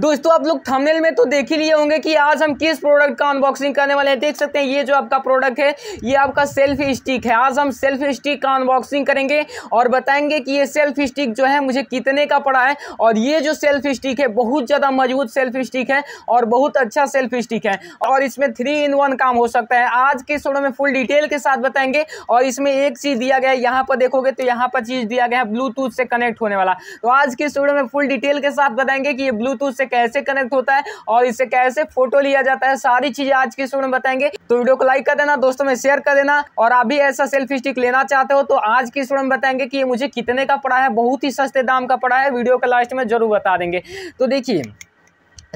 दोस्तों आप लोग थंबनेल में तो देख ही लिए होंगे कि आज हम किस प्रोडक्ट का अनबॉक्सिंग करने वाले हैं देख सकते हैं ये जो आपका प्रोडक्ट है ये आपका सेल्फ स्टिक है आज हम सेल्फ स्टिक का अनबॉक्सिंग करेंगे और बताएंगे कि ये सेल्फ स्टिक जो है मुझे कितने का पड़ा है और ये जो सेल्फ स्टिक है बहुत ज़्यादा मजबूत सेल्फ स्टिक है और बहुत अच्छा सेल्फ स्टिक है और इसमें थ्री इन वन काम हो सकता है आज के सोडो में फुल डिटेल के साथ बताएंगे और इसमें एक चीज़ दिया गया है यहाँ पर देखोगे तो यहाँ पर चीज़ दिया गया है ब्लूटूथ से कनेक्ट होने वाला तो आज के सोडो में फुल डिटेल के साथ बताएंगे कि ये ब्लूटूथ से कैसे कनेक्ट होता है और इससे कैसे फोटो लिया जाता है सारी चीजें आज की वीडियो में बताएंगे तो वीडियो को लाइक कर देना दोस्तों में शेयर कर देना और आप भी ऐसा सेल्फी स्टिक लेना चाहते हो तो आज की वीडियो में बताएंगे कि ये मुझे कितने का पड़ा है बहुत ही सस्ते दाम का पड़ा है वीडियो के लास्ट में जरूर बता देंगे तो देखिए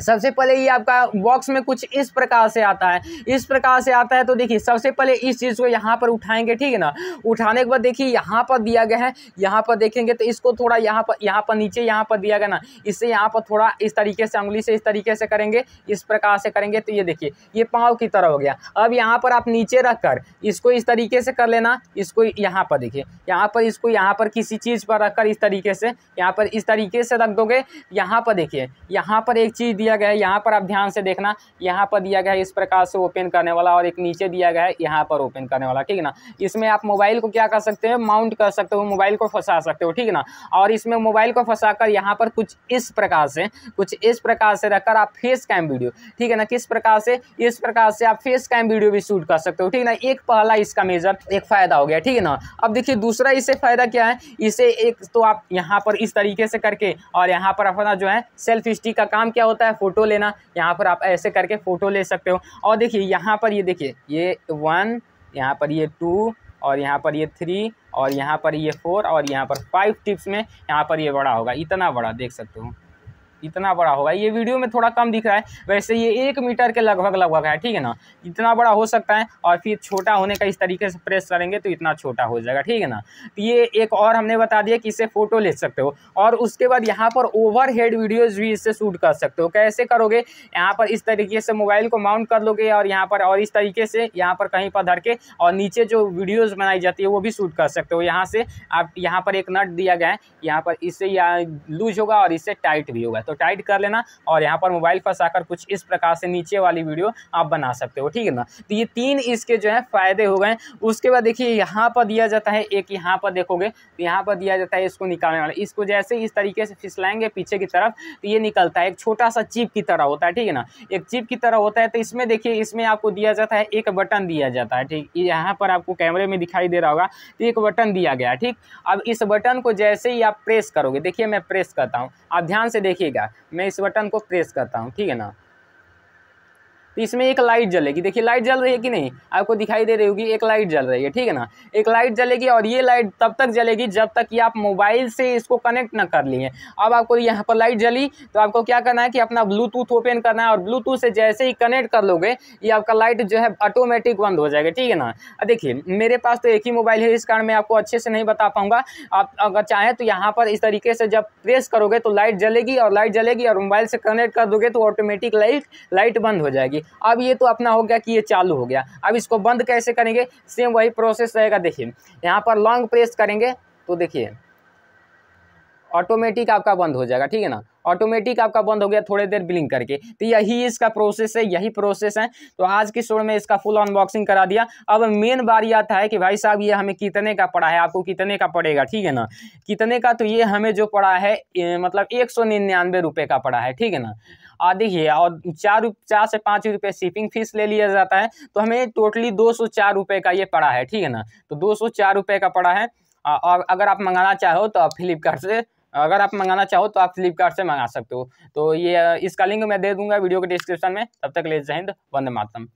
सबसे पहले ये आपका बॉक्स में कुछ इस प्रकार से आता है इस प्रकार से आता है तो देखिए सबसे पहले इस चीज़ को यहाँ पर उठाएंगे ठीक है ना उठाने के बाद देखिए यहाँ पर दिया गया है यहाँ पर देखेंगे तो इसको थोड़ा यहाँ पर यहाँ पर नीचे यहाँ पर दिया गया ना इससे यहाँ पर थोड़ा इस तरीके से उंगली से इस तरीके से करेंगे इस प्रकार से करेंगे तो ये देखिए ये पाँव की तरह हो गया अब यहाँ पर आप नीचे रख कर इसको इस तरीके से कर लेना इसको यहाँ पर देखिए यहाँ पर इसको यहाँ पर किसी चीज़ पर रख कर इस तरीके से यहाँ पर इस तरीके से रख दोगे यहाँ पर देखिए यहाँ पर एक चीज़ दिया गया है यहाँ पर आप ध्यान से देखना यहाँ पर दिया गया है इस प्रकार से ओपन करने वाला और एक नीचे दिया गया है यहाँ पर ओपन करने वाला ठीक है ना इसमें आप मोबाइल को क्या कर सकते हैं माउंट कर सकते हो मोबाइल को फंसा सकते हो ठीक है ना और इसमें मोबाइल को फंसा कर यहाँ पर कुछ इस प्रकार से कुछ इस प्रकार से रखकर आप फेस कैम वीडियो ठीक है ना किस प्रकार से इस प्रकार से आप फेस कैम वीडियो भी शूट कर सकते हो ठीक है ना एक पहला इसका मेजर एक फ़ायदा हो गया ठीक है ना अब देखिए दूसरा इसे फ़ायदा क्या है इसे एक तो आप यहाँ पर इस तरीके से करके और यहाँ पर अपना जो है सेल्फ स्टिक का काम क्या होता है है फ़ोटो लेना यहाँ पर आप ऐसे करके फ़ोटो ले सकते हो और देखिए यहाँ पर ये देखिए ये वन यहाँ पर ये टू और यहाँ पर ये थ्री और यहाँ पर ये फोर और यहाँ पर फाइव टिप्स में यहाँ पर ये बड़ा होगा इतना बड़ा देख सकते हो इतना बड़ा होगा ये वीडियो में थोड़ा कम दिख रहा है वैसे ये एक मीटर के लगभग लगभग है ठीक है ना इतना बड़ा हो सकता है और फिर छोटा होने का इस तरीके से प्रेस करेंगे तो इतना छोटा हो जाएगा ठीक है ना तो ये एक और हमने बता दिया कि इसे फ़ोटो ले सकते हो और उसके बाद यहाँ पर ओवर हेड वीडियोज़ भी इससे शूट कर सकते हो कैसे करोगे यहाँ पर इस तरीके से मोबाइल को माउंट कर लोगे और यहाँ पर और इस तरीके से यहाँ पर कहीं पर धर के और नीचे जो वीडियोज़ बनाई जाती है वो भी शूट कर सकते हो यहाँ से आप यहाँ पर एक नट दिया गया है यहाँ पर इससे लूज होगा और इससे टाइट भी होगा तो तो टाइट कर लेना और यहाँ पर मोबाइल फंसाकर कुछ इस प्रकार से नीचे वाली वीडियो आप बना सकते हो ठीक है ना तो ये तीन इसके जो है फ़ायदे हो गए उसके बाद देखिए यहाँ पर दिया जाता है एक यहाँ पर देखोगे तो यहाँ पर दिया जाता है इसको निकालने वाला इसको जैसे इस तरीके से फिसलाएंगे पीछे की तरफ तो ये निकलता है एक छोटा सा चिप की तरह होता है ठीक है ना एक चिप की तरह होता है तो इसमें देखिए इसमें आपको दिया जाता है एक बटन दिया जाता है ठीक यहाँ पर आपको कैमरे में दिखाई दे रहा होगा तो एक बटन दिया गया ठीक अब इस बटन को जैसे ही आप प्रेस करोगे देखिए मैं प्रेस करता हूँ आप ध्यान से देखिएगा मैं इस बटन को प्रेस करता हूँ ठीक है ना तो इसमें एक लाइट जलेगी देखिए लाइट जल रही है कि नहीं आपको दिखाई दे रही होगी एक लाइट जल रही है ठीक है ना एक लाइट जलेगी और ये लाइट तब तक जलेगी जब तक कि आप मोबाइल से इसको कनेक्ट ना कर लिए अब आपको यहाँ पर लाइट जली तो आपको क्या करना है कि अपना ब्लूटूथ ओपन करना है और ब्लूटूथ से जैसे ही कनेक्ट कर लोगे ये आपका लाइट जो है ऑटोमेटिक बंद हो जाएगा ठीक है ना देखिए मेरे पास तो एक ही मोबाइल है इस कारण मैं आपको अच्छे से नहीं बता पाऊँगा आप अगर चाहें तो यहाँ पर इस तरीके से जब प्रेस करोगे तो लाइट जलेगी और लाइट जलेगी और मोबाइल से कनेक्ट कर दोगे तो ऑटोमेटिक लाइट लाइट बंद हो जाएगी अब ये तो अपना हो गया कि ये चालू हो गया अब इसको बंद कैसे करेंगे सेम वही प्रोसेस रहेगा देखिए यहाँ पर लॉन्ग प्रेस करेंगे तो देखिए ऑटोमेटिक आपका बंद हो जाएगा ठीक है ना ऑटोमेटिक आपका बंद हो गया थोड़ी देर बिलिंग करके तो यही इसका प्रोसेस है यही प्रोसेस है तो आज की शोर में इसका फुल अनबॉक्सिंग करा दिया अब मेन बार यह था कि भाई साहब ये हमें कितने का पड़ा है आपको कितने का पड़ेगा ठीक है ना कितने का तो ये हमें जो पड़ा है मतलब एक सौ निन्यानवे रुपये का पड़ा है ठीक है ना आ देखिए और चार चार से पाँच रुपये शिपिंग फीस ले लिया जाता है तो हमें टोटली दो सौ चार रुपये का ये पड़ा है ठीक है ना तो दो सौ चार रुपये का पड़ा है और अगर आप मंगाना चाहो तो आप फ्लिपकार्ट से अगर आप मंगाना चाहो तो आप फ्लिपकार्ट से मंगा सकते हो तो ये इसका लिंक मैं दे दूंगा वीडियो के डिस्क्रिप्शन में तब तक ले जाए हिंद वंदे मातम